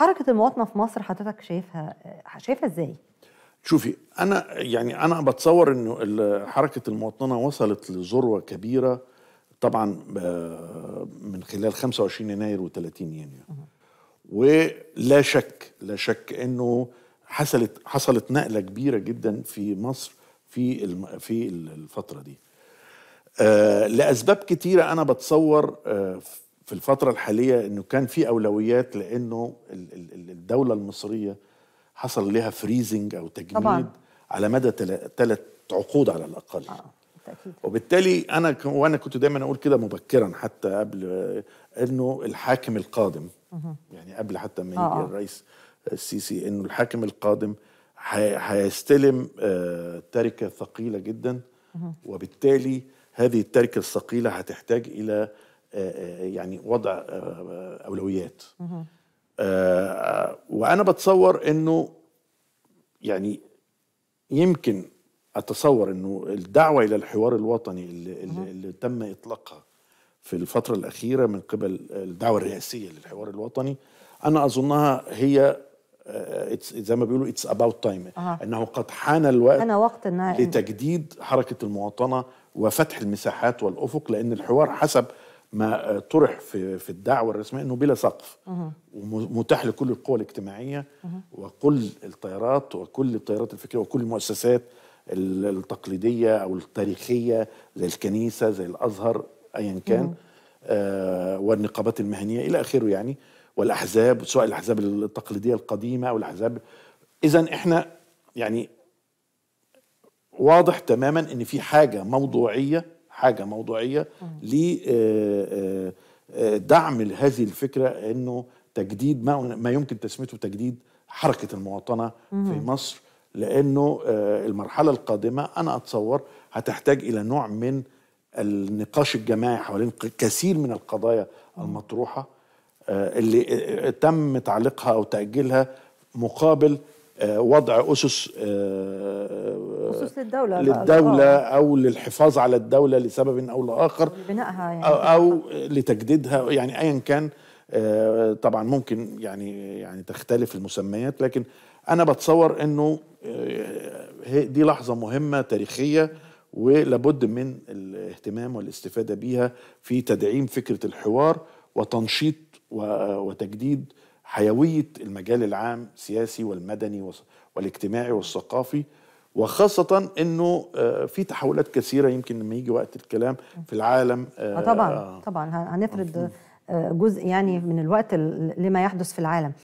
حركه المواطنه في مصر حضرتك شايفها شايفها ازاي؟ شوفي انا يعني انا بتصور انه حركه المواطنه وصلت لذروه كبيره طبعا آه، من خلال 25 يناير و30 يناير ولا شك لا شك انه حصلت حصلت نقله كبيره جدا في مصر في في الفتره دي آه، لاسباب كتيره انا بتصور آه، في الفترة الحالية انه كان في اولويات لانه الدولة المصرية حصل لها فريزنج او تجميد طبعا. على مدى ثلاث عقود على الاقل آه. وبالتالي انا ك... وانا كنت دايما اقول كده مبكرا حتى قبل انه الحاكم القادم مه. يعني قبل حتى ما آه،, آه. الرئيس السيسي انه الحاكم القادم هيستلم آه تركه ثقيله جدا مه. وبالتالي هذه التركه الثقيله هتحتاج الى آه، آه، يعني وضع آه، اولويات وانا بتصور انه يعني يمكن اتصور انه الدعوه الى الحوار الوطني اللي, اللي, تم اطلاقها في الفتره الاخيره من قبل الدعوه الرئاسيه للحوار الوطني انا اظنها هي زي ما بيقولوا اتس اباوت تايم انه قد حان الوقت أنا وقت إنها لتجديد حركه المواطنه وفتح المساحات والافق لان الحوار حسب ما طرح في في الدعوه الرسميه انه بلا سقف ومتاح لكل القوى الاجتماعيه وكل التيارات وكل التيارات الفكريه وكل المؤسسات التقليديه او التاريخيه زي الكنيسه زي الازهر ايا كان آه والنقابات المهنيه الى اخره يعني والاحزاب سواء الاحزاب التقليديه القديمه او الاحزاب اذا احنا يعني واضح تماما ان في حاجه موضوعيه حاجه موضوعيه لدعم آه، آه، آه، هذه الفكره انه تجديد ما ما يمكن تسميته تجديد حركه المواطنه في مصر لانه المرحله القادمه انا اتصور هتحتاج الى نوع من النقاش الجماعي حوالين كثير من القضايا المطروحه اللي تم تعليقها او تاجيلها مقابل وضع اسس آه، اسس للدوله للدوله آه. او للحفاظ على الدوله لسبب او لاخر لبنائها يعني أو, او لتجديدها يعني ايا كان آه، طبعا ممكن يعني يعني تختلف المسميات لكن انا بتصور انه دي لحظه مهمه تاريخيه ولابد من الاهتمام والاستفاده بيها في تدعيم فكره الحوار وتنشيط وتجديد حيويه المجال العام السياسي والمدني والاجتماعي والثقافي وخاصة انه آه، في تحولات كثيرة يمكن لما يجي وقت الكلام في العالم آه، آه، طبعا طبعا هنفرض جزء يعني من الوقت لما يحدث في العالم